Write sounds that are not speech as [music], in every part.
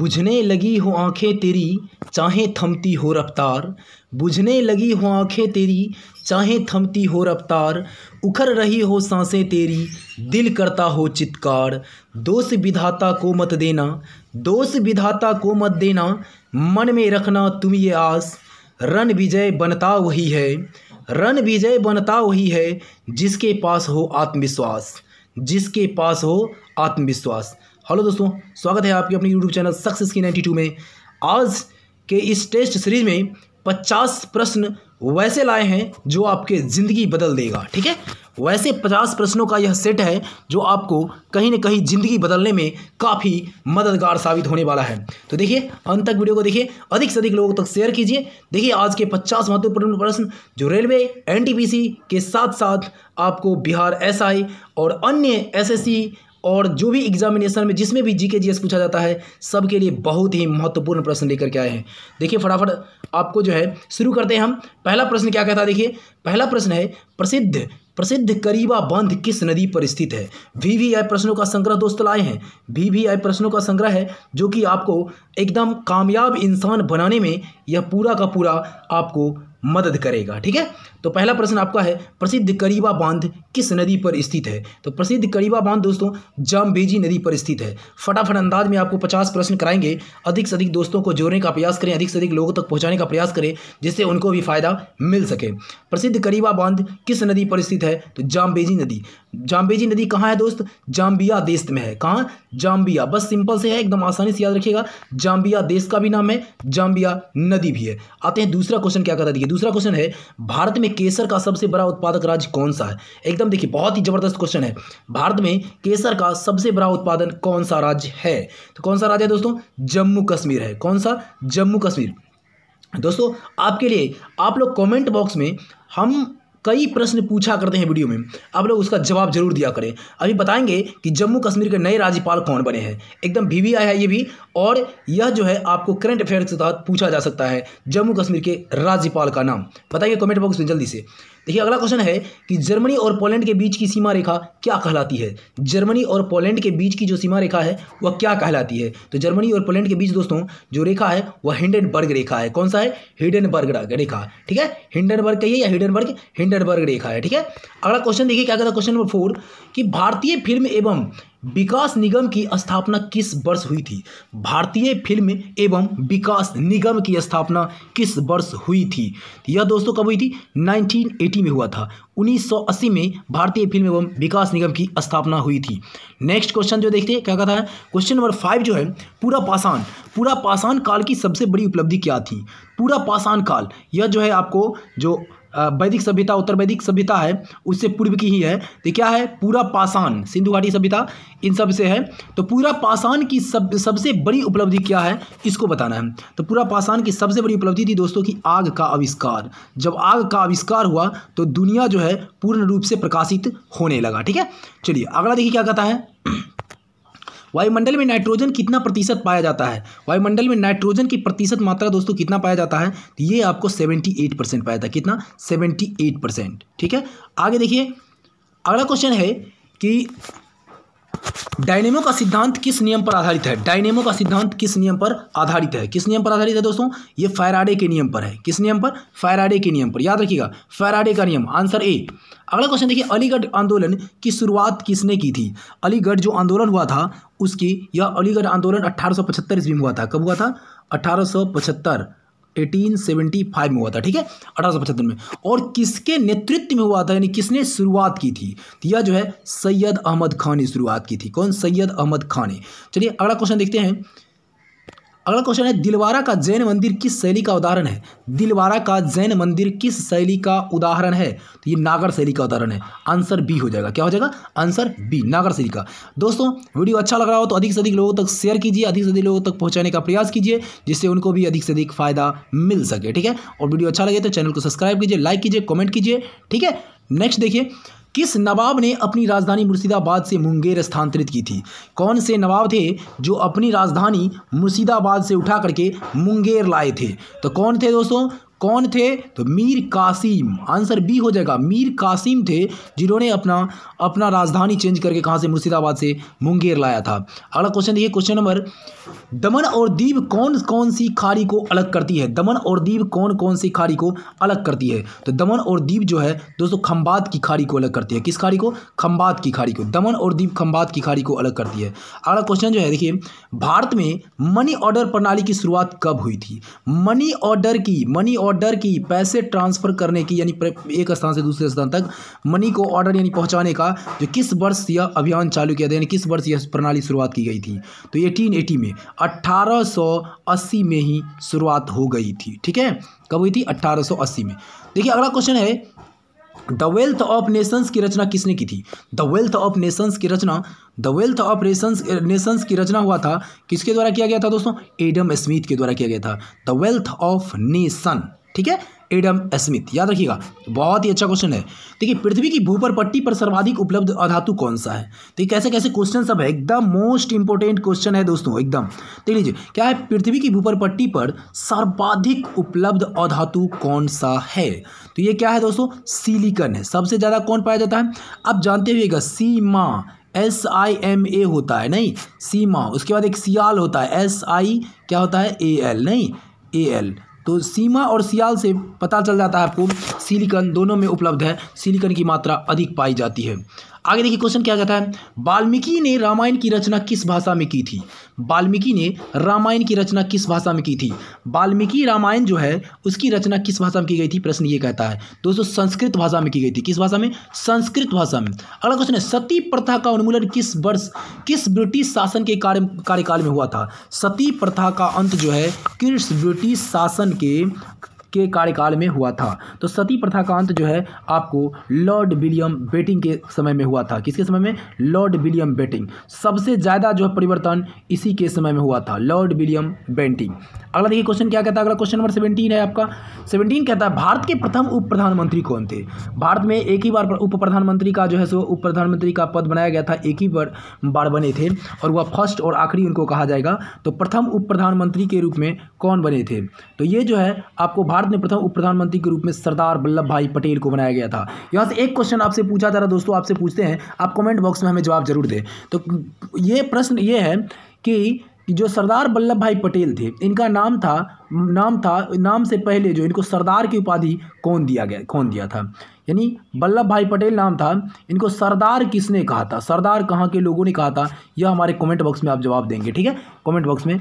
बुझने लगी हो आँखें तेरी चाहे थमती हो रफ़्तार बुझने लगी हो आँखें तेरी चाहे थमती हो रफ़्तार उखर रही हो सांसें तेरी दिल करता हो चित्कार दोष विधाता को मत देना दोष विधाता को मत देना मन में रखना तुम ये आस रण विजय बनता वही है रण विजय बनता वही है जिसके पास हो आत्मविश्वास जिसके पास हो आत्मविश्वास हेलो दोस्तों स्वागत है आपके अपने यूट्यूब चैनल सक्सेस की नाइन्टी टू में आज के इस टेस्ट सीरीज में पचास प्रश्न वैसे लाए हैं जो आपके ज़िंदगी बदल देगा ठीक है वैसे पचास प्रश्नों का यह सेट है जो आपको कहीं ना कहीं ज़िंदगी बदलने में काफ़ी मददगार साबित होने वाला है तो देखिए अंत तक वीडियो को देखिए अधिक से अधिक लोगों तक शेयर कीजिए देखिए आज के पचास महत्वपूर्ण प्रश्न जो रेलवे एनटीपीसी के साथ साथ आपको बिहार एसआई और अन्य एसएससी और जो भी एग्जामिनेशन में जिसमें भी जीके जीएस पूछा जाता है सबके लिए बहुत ही महत्वपूर्ण प्रश्न लेकर के आए हैं देखिए फटाफट आपको जो है शुरू करते हैं हम पहला प्रश्न क्या कहता है देखिए पहला प्रश्न है प्रसिद्ध प्रसिद्ध करीबा बांध किस नदी पर स्थित है वी वी आई प्रश्नों का संग्रह दोस्त लाए हैं वी वी आई प्रश्नों का संग्रह है जो कि आपको एकदम कामयाब इंसान बनाने में यह पूरा का पूरा आपको मदद करेगा ठीक है तो पहला प्रश्न आपका है प्रसिद्ध करीबा बांध किस नदी पर स्थित है तो प्रसिद्ध करीबा बांध दोस्तों जामबेजी नदी पर स्थित है फटाफट अंदाज में आपको पचास प्रश्न कराएंगे अधिक से अधिक दोस्तों को जोड़ने का प्रयास करें अधिक से अधिक लोगों तक पहुंचाने का प्रयास करें जिससे उनको भी फायदा मिल सके प्रसिद्ध करीबा बांध किस नदी पर स्थित है तो जामबेजी नदी जामबेजी नदी कहाँ है दोस्त जाम्बिया देश में है कहाँ जाम्बिया बस सिंपल से है एकदम आसानी से याद रखिएगा जाम्बिया देश का भी नाम है जाम्बिया नदी भी है आते हैं दूसरा क्वेश्चन क्या करा दिए दूसरा क्वेश्चन है भारत में केसर का सबसे बड़ा उत्पादक राज्य कौन सा है एकदम देखिए बहुत ही जबरदस्त क्वेश्चन है भारत में केसर का सबसे बड़ा उत्पादन कौन सा राज्य है तो कौन सा राज्य है दोस्तों जम्मू कश्मीर है कौन सा जम्मू कश्मीर दोस्तों आपके लिए आप लोग कमेंट बॉक्स में हम कई प्रश्न पूछा करते हैं वीडियो में आप लोग उसका जवाब जरूर दिया करें अभी बताएंगे कि जम्मू कश्मीर के नए राज्यपाल कौन बने हैं एकदम भी, वी आया है ये भी और यह जो है आपको करंट अफेयर के तहत पूछा जा सकता है जम्मू कश्मीर के राज्यपाल का नाम बताइए कमेंट बॉक्स में जल्दी से देखिए अगला क्वेश्चन है कि जर्मनी और पोलैंड के बीच की सीमा रेखा क्या कहलाती है जर्मनी और पोलैंड के बीच की जो सीमा रेखा है वह क्या कहलाती है तो जर्मनी और पोलैंड के बीच दोस्तों जो रेखा है वह हिंडनबर्ग रेखा है कौन सा है हिडनबर्ग रेखा ठीक है हिंडनबर्ग कहिए या हिडनबर्ग हिंडनबर्ग रेखा है ठीक है अगला क्वेश्चन देखिए क्या कहता है क्वेश्चन नंबर फोर कि भारतीय फिल्म एवं विकास निगम की स्थापना किस वर्ष हुई थी भारतीय फिल्म एवं विकास निगम की स्थापना किस वर्ष हुई थी यह दोस्तों कब हुई थी 1980 में हुआ था 1980 में भारतीय फिल्म एवं विकास निगम की स्थापना हुई थी नेक्स्ट क्वेश्चन जो देखते हैं क्या कहता है क्वेश्चन नंबर फाइव जो है पूरा पाषाण पूरा पाषाण काल की सबसे बड़ी उपलब्धि क्या थी पूरा पाषाण काल यह जो है आपको जो वैदिक सभ्यता उत्तर वैदिक सभ्यता है उससे पूर्व की ही है तो क्या है पूरा पाषाण सिंधु घाटी सभ्यता इन सब से है तो पूरा पाषाण की सब सबसे बड़ी उपलब्धि क्या है इसको बताना है तो पूरा पाषाण की सबसे बड़ी उपलब्धि थी दोस्तों की आग का आविष्कार जब आग का आविष्कार हुआ तो दुनिया जो है पूर्ण रूप से प्रकाशित होने लगा ठीक है चलिए अगला देखिए क्या कहता है वायुमंडल में नाइट्रोजन कितना प्रतिशत पाया जाता है वायुमंडल में नाइट्रोजन की प्रतिशत मात्रा दोस्तों कितना पाया जाता है तो ये आपको सेवेंटी एट परसेंट पाया जाता है कितना सेवेंटी एट परसेंट ठीक है आगे देखिए अगला क्वेश्चन है कि डायनेमो का सिद्धांत किस नियम पर आधारित है डायनेमो का सिद्धांत किस नियम पर आधारित है किस नियम पर आधारित है दोस्तों ये फायराडे के नियम पर है किस नियम पर फायराडे के नियम पर याद रखिएगा फायराडे का नियम आंसर ए अगला क्वेश्चन देखिए अलीगढ़ आंदोलन की शुरुआत किसने की थी अलीगढ़ जो आंदोलन हुआ था उसकी यह अलीगढ़ आंदोलन अट्ठारह ईस्वी में हुआ था कब हुआ था पचहत्तर 1875 में हुआ था ठीक है अठारह में और किसके नेतृत्व में हुआ था यानी किसने शुरुआत की थी तो यह जो है सैयद अहमद खान ने शुरुआत की थी कौन सैयद अहमद खान ने चलिए अगला क्वेश्चन देखते हैं अगला क्वेश्चन है दिलवारा का जैन मंदिर किस शैली का उदाहरण है दिलवारा का जैन मंदिर किस शैली का उदाहरण है तो ये नागर शैली का उदाहरण है आंसर बी हो जाएगा क्या हो जाएगा आंसर बी नागर शैली का दोस्तों वीडियो अच्छा लग रहा हो तो अधिक से अधिक लोगों तक शेयर कीजिए अधिक से अधिक लोगों तक पहुँचाने का प्रयास कीजिए जिससे उनको भी अधिक से अधिक फायदा मिल सके ठीक है और वीडियो अच्छा लगे तो चैनल को सब्सक्राइब कीजिए लाइक कीजिए कॉमेंट कीजिए ठीक है नेक्स्ट देखिए किस नवाब ने अपनी राजधानी मुर्शिदाबाद से मुंगेर स्थानांतरित की थी कौन से नवाब थे जो अपनी राजधानी मुर्शिदाबाद से उठा करके मुंगेर लाए थे तो कौन थे दोस्तों कौन थे तो मीर कासिम आंसर बी हो जाएगा मीर कासिम थे जिन्होंने अपना अपना राजधानी चेंज करके कहाँ से मुर्शिदाबाद से मुंगेर लाया था अगला क्वेश्चन देखिए क्वेश्चन नंबर दमन और दीप कौन कौन सी खाड़ी को अलग करती है दमन और दीप कौन कौन सी खाड़ी को अलग करती है तो दमन और दीप जो है दोस्तों खम्बात की खाड़ी को अलग करती है किस खाड़ी को खम्बात की खाड़ी को दमन और दीप खम्बात की खाड़ी को अलग करती है अगला क्वेश्चन जो है देखिए भारत में मनी ऑर्डर प्रणाली की शुरुआत कब हुई थी मनी ऑर्डर की मनी ऑर्डर ऑर्डर की पैसे ट्रांसफ़र करने की यानी एक स्थान से दूसरे स्थान तक मनी को ऑर्डर यानी पहुंचाने का जो किस वर्ष यह अभियान चालू किया था यानी किस वर्ष यह प्रणाली शुरुआत की गई थी तो एटीन एटी में अट्ठारह में ही शुरुआत हो गई थी ठीक है कब हुई थी 1880 में देखिए अगला क्वेश्चन है द वेल्थ ऑफ नेशंस की रचना किसने की थी द वेल्थ ऑफ नेशंस की रचना the wealth of rations nations की रचना हुआ था किसके द्वारा किया गया था दोस्तों एडम स्मिथ के द्वारा किया गया था द वेल्थ ऑफ नेशन ठीक है एडम स्मिथ याद रखिएगा बहुत ही अच्छा क्वेश्चन है देखिए पृथ्वी की भूपर पट्टी पर सर्वाधिक उपलब्ध अधातु कौन सा है तो कैसे कैसे क्वेश्चन सब है एकदम मोस्ट इंपॉर्टेंट क्वेश्चन है दोस्तों एकदम देख लीजिए क्या है पृथ्वी की भूपर पट्टी पर सर्वाधिक उपलब्ध अधातु कौन सा है तो ये क्या है दोस्तों सिलिकन है सबसे ज़्यादा कौन पाया जाता है आप जानते हुएगा सीमा एस आई एम ए होता है नहीं सीमा उसके बाद एक सियाल होता है एस आई क्या होता है ए एल नहीं ए एल तो सीमा और सियाल से पता चल जाता है आपको सिलिकन दोनों में उपलब्ध है सिलिकन की मात्रा अधिक पाई जाती है आगे देखिए क्वेश्चन क्या कहता है वाल्मीकि ने रामायण की रचना किस भाषा में की थी वाल्मीकि ने रामायण की रचना किस भाषा में की थी वाल्मीकि रामायण जो है उसकी रचना किस भाषा में की गई थी प्रश्न ये कहता है दोस्तों संस्कृत भाषा में की गई थी किस भाषा में संस्कृत भाषा में अगला क्वेश्चन है सती प्रथा का उन्मूलन किस वर्ष किस ब्रिटिश शासन के कार्य कार्यकाल में हुआ था सती प्रथा का अंत जो है किस ब्रिटिश शासन के के कार्यकाल में हुआ था तो सती प्रथा का अंत जो है आपको लॉर्ड विलियम बेटिंग के समय में हुआ था किसके समय में लॉर्ड विलियम बेटिंग सबसे ज़्यादा जो है परिवर्तन इसी के समय में हुआ था लॉर्ड विलियम बेंटिंग अगला देखिए क्वेश्चन क्या कहता है अगला क्वेश्चन नंबर सेवेंटीन है आपका सेवेंटीन कहता है भारत के प्रथम उप प्रधानमंत्री कौन थे भारत में एक ही बार उप प्रधानमंत्री का जो है सो उप प्रधानमंत्री का पद बनाया गया था एक ही बार बार बने थे और वह फर्स्ट और आखिरी उनको कहा जाएगा तो प्रथम उप प्रधानमंत्री के रूप में कौन बने थे तो ये जो है आपको भारत भारत में प्रथम उप प्रधानमंत्री के रूप में सरदार वल्लभ भाई पटेल को बनाया गया था यहाँ से एक क्वेश्चन आपसे पूछा जा रहा दोस्तों आपसे पूछते हैं आप कमेंट बॉक्स में हमें जवाब जरूर दें तो ये प्रश्न ये है कि जो सरदार वल्लभ भाई पटेल थे इनका नाम था नाम था नाम से पहले जो इनको सरदार की उपाधि कौन दिया गया कौन दिया था यानी वल्लभ भाई पटेल नाम था इनको सरदार किसने कहा था सरदार कहाँ के लोगों ने कहा था यह हमारे कमेंट बॉक्स में आप जवाब देंगे ठीक है कमेंट बॉक्स में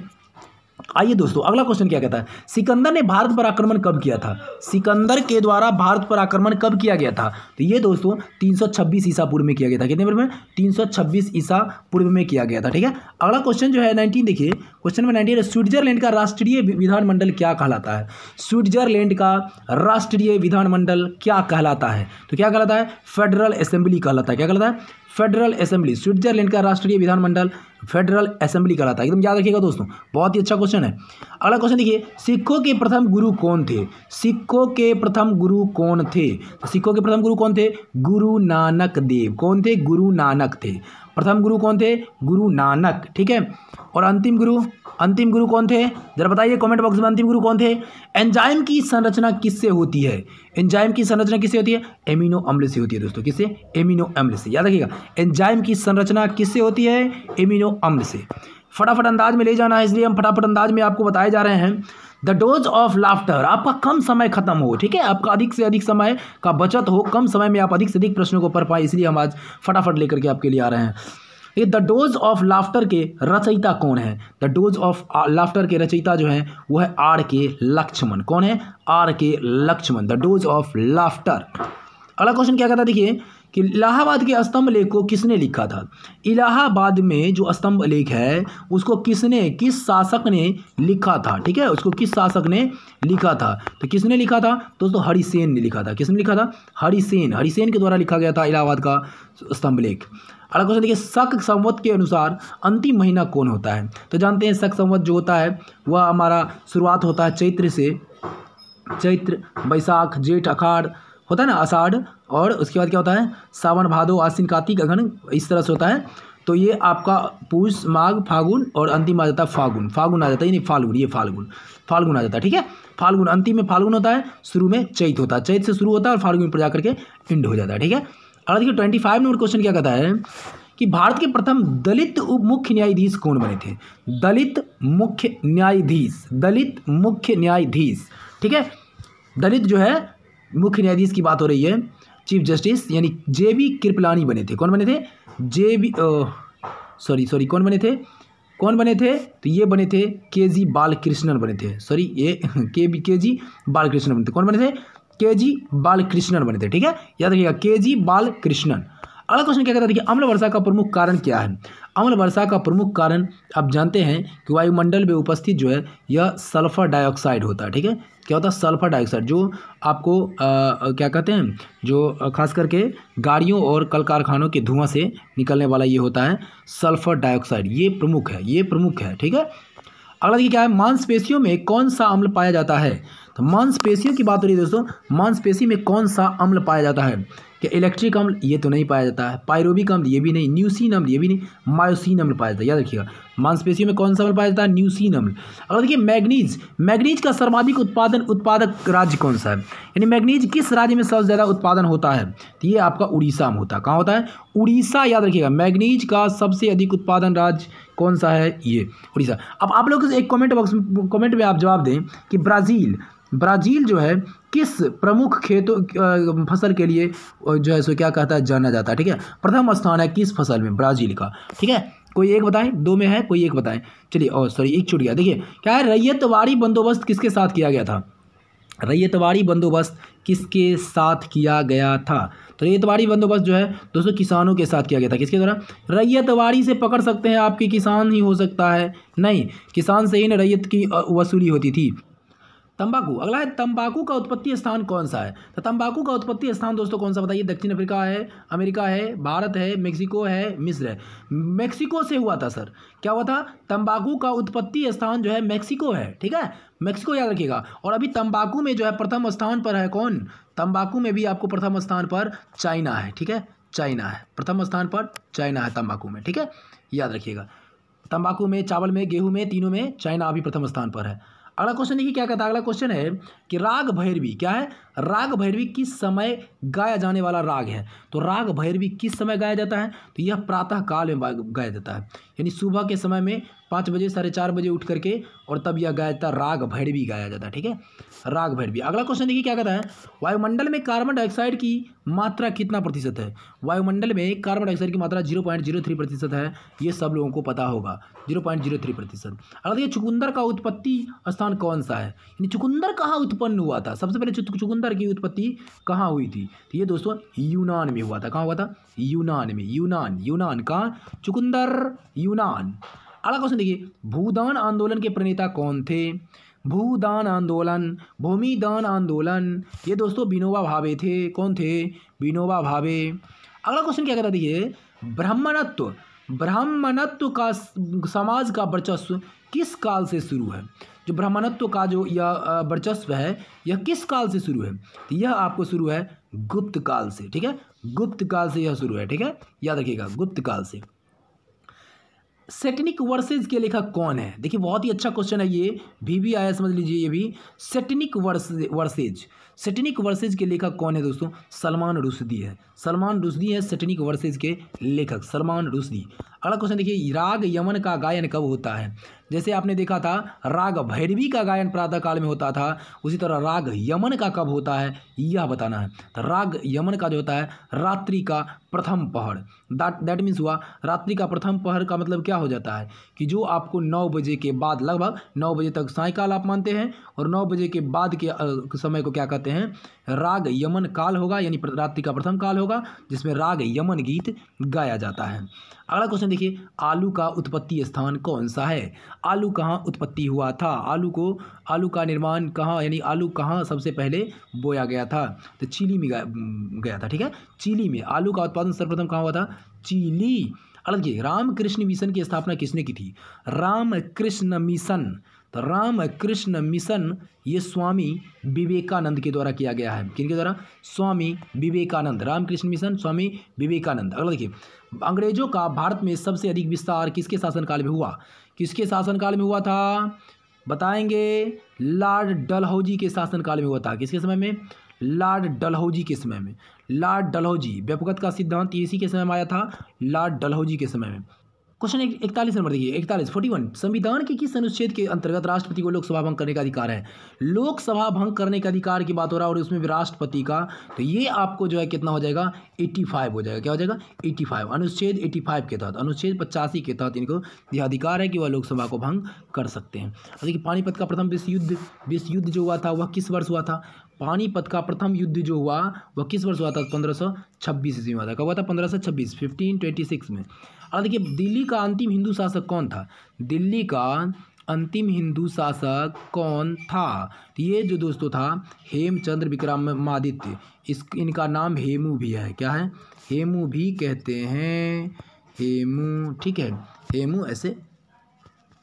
आइए दोस्तों अगला क्वेश्चन क्या कहता है सिकंदर ने भारत पर आक्रमण कब किया था सिकंदर के द्वारा भारत पर आक्रमण कब किया गया था तो ये दोस्तों 326 ईसा पूर्व में किया गया था कितने पूर्व में 326 ईसा पूर्व में किया गया था ठीक है अगला क्वेश्चन जो है नाइनटीन देखिए क्वेश्चन नंबर नाइनटीन स्विट्जरलैंड का राष्ट्रीय विधानमंडल क्या कहलाता है स्विट्जरलैंड का राष्ट्रीय विधानमंडल क्या कहलाता है तो क्या कहलाता है फेडरल असेंबली कहलाता है क्या कहलाता है फेडरल असेंबली स्विट्जरलैंड का राष्ट्रीय विधानमंडल फेडरल असेंबली कहा था एकदम याद रखिएगा दोस्तों बहुत ही अच्छा क्वेश्चन है अगला क्वेश्चन देखिए सिखों के प्रथम गुरु कौन थे सिखों के प्रथम गुरु कौन थे तो सिखों के प्रथम गुरु कौन थे गुरु नानक देव कौन थे गुरु नानक थे प्रथम गुरु कौन थे गुरु नानक ठीक है और अंतिम गुरु अंतिम गुरु कौन थे जरा बताइए कमेंट बॉक्स में अंतिम गुरु कौन थे एंजाइम की संरचना किससे होती है एंजाइम की संरचना किससे होती है एमिनो अम्ल से होती है दोस्तों किससे एमिनो अम्ल से याद रखिएगा एंजाइम की संरचना किससे होती है एमिनो लो अम्ल से फटाफट अंदाज में ले जाना है इसलिए हम फटाफट अंदाज में आपको बताए जा रहे हैं द डोज ऑफ लाफ्टर आपका कम समय खत्म हो ठीक है आपका अधिक से अधिक समय का बचत हो कम समय में आप अधिक से अधिक प्रश्नों को पढ़ पाए इसलिए हम आज फटाफट लेकर के आपके लिए आ रहे हैं ये द डोज ऑफ लाफ्टर के रचयिता कौन है द डोज ऑफ लाफ्टर के रचयिता जो है वो है आर के लक्ष्मण कौन है R K Laxman the dose of laughter अगला क्वेश्चन क्या कहता है देखिए कि इलाहाबाद के स्तंभ लेख को किसने लिखा था इलाहाबाद में जो स्तंभ लेख है उसको किसने किस शासक ने लिखा था ठीक है उसको किस शासक ने लिखा था तो किसने लिखा था दोस्तों हरिसेन ने लिखा था किसने लिखा था हरिसेन हरिसेन के द्वारा लिखा गया था इलाहाबाद का स्तंभ लेख अगला क्वेश्चन देखिए शक संवत के अनुसार अंतिम महीना कौन होता है तो जानते हैं शक संवत जो होता है वह हमारा शुरुआत होता है चैत्र से चैत्र बैसाख जेठ अखाड़ होता है ना आषाढ़ और उसके बाद क्या होता है सावन भादो आसिन कार्तिक अगन इस तरह से होता है तो ये आपका पूष माघ फागुन और अंतिम आ जाता है फागुन फागुन आ जाता है यानी फाल्गुन ये फाल्गुन फाल्गुन आ जाता है ठीक है फाल्गुन अंतिम में फाल्गुन होता है शुरू में चैत होता है चैत से शुरू होता है और फाल्गुन में जाकर करके एंड हो जाता है ठीक है और देखिए ट्वेंटी फाइव नंबर क्वेश्चन क्या कहता है कि भारत के प्रथम दलित उप मुख्य न्यायाधीश कौन बने थे दलित मुख्य न्यायाधीश दलित मुख्य न्यायाधीश ठीक है दलित जो है मुख्य न्यायाधीश की बात हो रही है चीफ जस्टिस यानी जे बी कृपलानी बने थे कौन बने थे जे बी सॉरी सॉरी कौन बने थे कौन बने थे तो ये बने थे के जी बालकृष्णन बने थे सॉरी ये [laughs] के बी के जी बालकृष्णन बने थे कौन बने थे के जी बालकृष्णन बने थे ठीक है याद रखिएगा के जी बालकृष्णन अगला क्वेश्चन क्या कहता है देखिए अम्ल वर्षा का प्रमुख कारण क्या है अम्ल वर्षा का प्रमुख कारण आप जानते हैं कि वायुमंडल में उपस्थित जो है यह सल्फर डाइऑक्साइड होता है ठीक है क्या होता है सल्फर डाइऑक्साइड जो आपको आ, क्या कहते हैं जो खास करके गाड़ियों और कल कारखानों के धुआं से निकलने वाला ये होता है सल्फर डाइऑक्साइड ये प्रमुख है ये प्रमुख है ठीक है अगला देखिए क्या है मांसपेशियों में कौन सा अम्ल पाया जाता है तो मांसपेशियों की बात हो रही है दोस्तों मांसपेशी में कौन सा अम्ल पाया जाता है क्या इलेक्ट्रिक अम्ल ये तो नहीं पाया जाता है पायरोबिक अम्ल ये भी नहीं न्यूसिन अम्ल ये भी नहीं मायोसिन अम्ल पाया जाता है याद रखिएगा मांसपेशियों में कौन सा अम्ल पाया जाता है न्यूसिन अम्ल अगर देखिए मैग्नीज मैग्नीज का सर्वाधिक उत्पादन उत्पादक राज्य कौन सा है यानी मैग्नीज किस राज्य में सबसे ज़्यादा उत्पादन होता है तो ये आपका उड़ीसा में होता है कहाँ होता है उड़ीसा याद रखिएगा मैग्नीज का सबसे अधिक उत्पादन राज्य कौन सा है ये उड़ीसा अब आप लोग एक कमेंट बॉक्स में कॉमेंट में आप जवाब दें कि ब्राज़ील ब्राज़ील जो है किस प्रमुख खेतों फसल के लिए जो है सो क्या कहता है जाना जाता है ठीक है प्रथम स्थान है किस फसल में ब्राज़ील का ठीक है कोई एक बताएं दो में है कोई एक बताएं चलिए और सॉरी एक छूट गया देखिए क्या है रैयतवाड़ी बंदोबस्त किसके साथ किया गया था रैयतवाड़ी बंदोबस्त किसके साथ किया गया था तो रैयतवाड़ी बंदोबस्त जो है दोस्तों किसानों के साथ किया गया था किसके द्वारा रैयतवाड़ी से पकड़ सकते हैं आपके किसान ही हो सकता है नहीं किसान से ही ना रैयत की वसूली होती थी तंबाकू अगला है तंबाकू का उत्पत्ति स्थान कौन सा है तो तंबाकू का उत्पत्ति स्थान दोस्तों कौन सा बताइए दक्षिण अफ्रीका है अमेरिका है भारत है मेक्सिको है मिस्र है मेक्सिको से हुआ था सर क्या हुआ था तंबाकू का उत्पत्ति स्थान जो है मेक्सिको है ठीक है मेक्सिको याद रखिएगा और अभी तंबाकू में जो है प्रथम स्थान पर है कौन तंबाकू में भी आपको प्रथम स्थान पर चाइना है ठीक है चाइना है प्रथम स्थान पर चाइना है तंबाकू में ठीक है याद रखिएगा तंबाकू में चावल में गेहूं में तीनों में चाइना अभी प्रथम स्थान पर है अगला क्वेश्चन देखिए क्या कहता है अगला क्वेश्चन है कि राग भैरवी क्या है राग भैरवी किस समय गाया जाने वाला राग है तो राग भैरवी किस समय गाया जाता है तो यह प्रातः काल में गाया जाता है यानी सुबह के समय में पाँच बजे साढ़े चार बजे उठ करके और तब यह गाया जाता राग भैरवी गाया जाता है ठीक है राग भैरवी अगला क्वेश्चन देखिए क्या कहता है वायुमंडल में कार्बन डाइऑक्साइड की मात्रा कितना प्रतिशत है वायुमंडल में कार्बन डाइऑक्साइड की मात्रा जीरो पॉइंट जीरो थ्री प्रतिशत है ये सब लोगों को पता होगा जीरो पॉइंट जीरो थ्री प्रतिशत अगर देखिए चुकंदर का उत्पत्ति स्थान कौन सा है यानी चुकुंदर कहाँ उत्पन्न हुआ था सबसे पहले चुकुंदर की उत्पत्ति कहाँ हुई थी तो ये दोस्तों यूनान में हुआ था कहाँ हुआ था यूनान में यूनान यूनान कहाँ चुकुंदर यूनान अगला क्वेश्चन देखिए भूदान आंदोलन के प्रणेता कौन थे भूदान आंदोलन भूमिदान आंदोलन ये दोस्तों विनोबा भावे थे कौन थे विनोबा भावे अगला क्वेश्चन क्या कहता देखिए ब्राह्मणत्व ब्राह्मणत्व का समाज का वर्चस्व किस काल से शुरू है जो ब्राह्मणत्व का जो यह वर्चस्व है यह किस काल से शुरू है तो यह आपको शुरू है गुप्त काल से ठीक है गुप्त काल से यह शुरू है ठीक है याद रखिएगा गुप्त काल से सेटनिक वर्सेज के लेखक कौन है देखिए बहुत ही अच्छा क्वेश्चन है ये भी भी आया समझ लीजिए ये भी satanic verse verses satanic verses के लेखक कौन है दोस्तों सलमान रुशदी है सलमान रुशदी है सेटनिक वर्सेज के लेखक सलमान रुशदी अगला क्वेश्चन देखिए राग यमन का गायन कब होता है जैसे आपने देखा था राग भैरवी का गायन प्रातः काल में होता था उसी तरह राग यमन का कब होता है यह बताना है तो राग यमन का जो होता है रात्रि का प्रथम पहर दैट दैट मीन्स हुआ रात्रि का प्रथम पहर का मतलब क्या हो जाता है कि जो आपको नौ बजे के बाद लगभग नौ बजे तक सायकाल आप मानते हैं और नौ बजे के बाद के समय को क्या कहते हैं राग यमन काल होगा यानी रात्रि का प्रथम काल होगा जिसमें राग यमन गीत गाया जाता है अगला क्वेश्चन देखिए आलू का उत्पत्ति स्थान कौन सा है आलू कहाँ उत्पत्ति हुआ था आलू को आलू का निर्माण कहाँ यानी आलू कहाँ सबसे पहले बोया गया था तो चिली में गया था ठीक है चिली में आलू का उत्पादन सर्वप्रथम कहाँ हुआ था चिली अलग देखिए रामकृष्ण मिशन की स्थापना किसने की थी रामकृष्ण मिशन रामकृष्ण मिशन ये स्वामी विवेकानंद के द्वारा किया गया है किनके द्वारा स्वामी विवेकानंद रामकृष्ण मिशन स्वामी विवेकानंद अगला देखिए अंग्रेजों का भारत में सबसे अधिक विस्तार किसके शासनकाल में हुआ किसके शासनकाल में हुआ था बताएंगे लॉर्ड डलहौजी के शासनकाल में हुआ था किसके समय में लॉर्ड डलहौजी के समय में लॉर्ड डलहौजी व्यापगत का सिद्धांत इसी के समय में आया था लॉर्ड डलहौजी के समय में क्वेश्चन एक इकतालीस नंबर देखिए इकतालीस फोर्टी वन संविधान के किस अनुच्छेद के अंतर्गत राष्ट्रपति को लोकसभा भंग करने का अधिकार है लोकसभा भंग करने का अधिकार की बात हो रहा है और उसमें भी राष्ट्रपति का तो ये आपको जो है कितना हो जाएगा एट्टी फाइव हो जाएगा क्या हो जाएगा एट्टी फाइव अनुच्छेद एट्टी फाइव के तहत अनुच्छेद पचासी के तहत इनको यह अधिकार है कि वह लोकसभा को भंग कर सकते हैं देखिए पानीपत का प्रथम विश्व युद्ध विश्व युद्ध जो हुआ था वह किस वर्ष हुआ था पानीपत का प्रथम युद्ध जो हुआ वह किस वर्ष हुआ था पंद्रह सौ छब्बीस ईस्वी में हुआ था कब हुआ था पंद्रह सौ छब्बीस फिफ्टीन ट्वेंटी सिक्स में अब देखिए दिल्ली का अंतिम हिंदू शासक कौन था दिल्ली का अंतिम हिंदू शासक कौन था तो ये जो दोस्तों था हेमचंद्र विक्रमादित्य इस इनका नाम हेमू भी है क्या है हेमू भी कहते हैं हेमू ठीक है हेमू ऐसे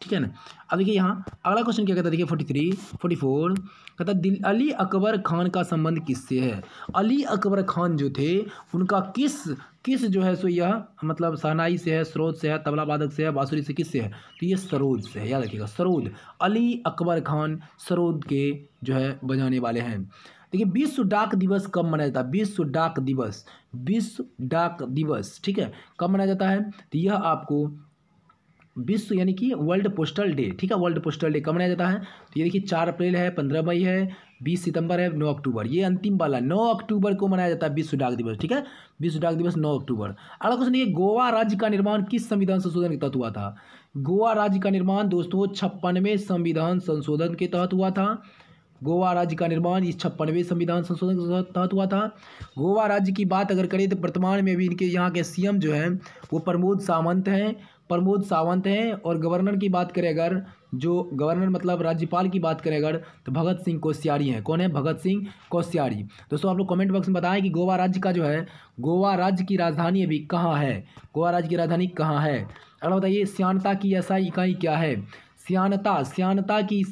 ठीक है ना अब देखिए यहाँ अगला क्वेश्चन क्या कहता है देखिए फोर्टी थ्री फोर्टी फोर कहता दिल अली अकबर खान का संबंध किससे है अली अकबर खान जो थे उनका किस किस जो है सो यह मतलब सहनाई से है स्रोत से है तबला वादक से है बाँसुरी से किससे है तो ये सरोद से है याद रखिएगा सरोद अली अकबर खान सरोद के जो है बजाने वाले हैं देखिए विश्व डाक दिवस कब मनाया जाता है विश्व डाक दिवस विश्व डाक दिवस ठीक है कब मनाया जाता है तो यह आपको विश्व यानी कि वर्ल्ड पोस्टल डे ठीक है वर्ल्ड पोस्टल डे कब मनाया जाता है तो ये देखिए चार अप्रैल है पंद्रह मई है बीस सितंबर है नौ अक्टूबर ये अंतिम वाला नौ अक्टूबर को मनाया जाता है विश्व डाक दिवस ठीक है विश्व डाक दिवस नौ अक्टूबर अगला क्वेश्चन देखिए गोवा राज्य का निर्माण किस संविधान संशोधन के तहत हुआ था गोवा राज्य का निर्माण दोस्तों छप्पनवे संविधान संशोधन के तहत हुआ था गोवा राज्य का निर्माण इस छप्पनवे संविधान संशोधन के तहत हुआ था गोवा राज्य की बात अगर करें तो वर्तमान में भी इनके यहाँ के सीएम जो हैं वो प्रमोद सावंत हैं प्रमोद सावंत हैं और गवर्नर की बात करें अगर जो गवर्नर मतलब राज्यपाल की बात करें अगर तो भगत सिंह कोश्यारी हैं कौन है भगत सिंह कोश्यारी दोस्तों आप लोग कमेंट बॉक्स में बताएं कि गोवा राज्य का जो है गोवा राज्य की राजधानी अभी कहाँ है गोवा राज्य की राजधानी कहाँ है अगला बताइए सियानता की ऐसा इकाई क्या है सियानता सियानता की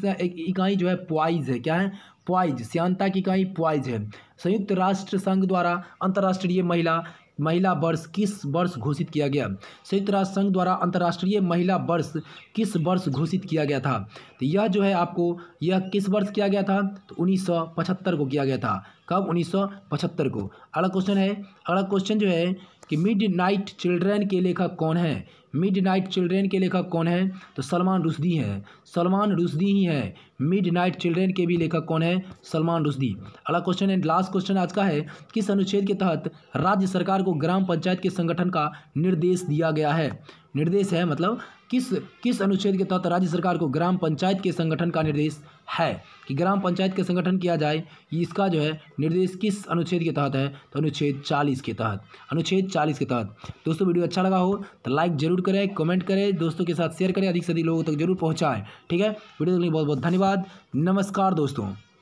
इकाई जो है प्वाइज है क्या है प्वाइज सियानता की इकाई प्वाइज है संयुक्त राष्ट्र संघ द्वारा अंतर्राष्ट्रीय महिला महिला वर्ष किस वर्ष घोषित किया गया संयुक्त राष्ट्र संघ द्वारा अंतर्राष्ट्रीय महिला वर्ष किस वर्ष घोषित किया गया था तो यह जो है आपको यह किस वर्ष किया गया था तो उन्नीस को किया गया था कब 1975 को अगला क्वेश्चन है अगला क्वेश्चन जो है कि मिड नाइट चिल्ड्रेन के लेखक कौन है मिडनाइट चिल्ड्रेन के लेखक कौन है तो सलमान रुशदी हैं सलमान रुशदी ही हैं मिडनाइट चिल्ड्रेन के भी लेखक कौन है सलमान रुशदी अगला क्वेश्चन एंड लास्ट क्वेश्चन आज का है किस अनुच्छेद के तहत राज्य सरकार को ग्राम पंचायत के संगठन का निर्देश दिया गया है निर्देश है मतलब किस किस अनुच्छेद के तहत राज्य सरकार को ग्राम पंचायत के संगठन का निर्देश है कि ग्राम पंचायत के संगठन किया जाए इसका जो है निर्देश किस अनुच्छेद के तहत है तो अनुच्छेद चालीस के तहत अनुच्छेद चालीस के तहत दोस्तों वीडियो अच्छा लगा हो तो लाइक जरूर करें कमेंट करें दोस्तों के साथ शेयर करें अधिक से अधिक लोगों तक जरूर पहुँचाएँ ठीक है वीडियो देखने बहुत बहुत धन्यवाद नमस्कार दोस्तों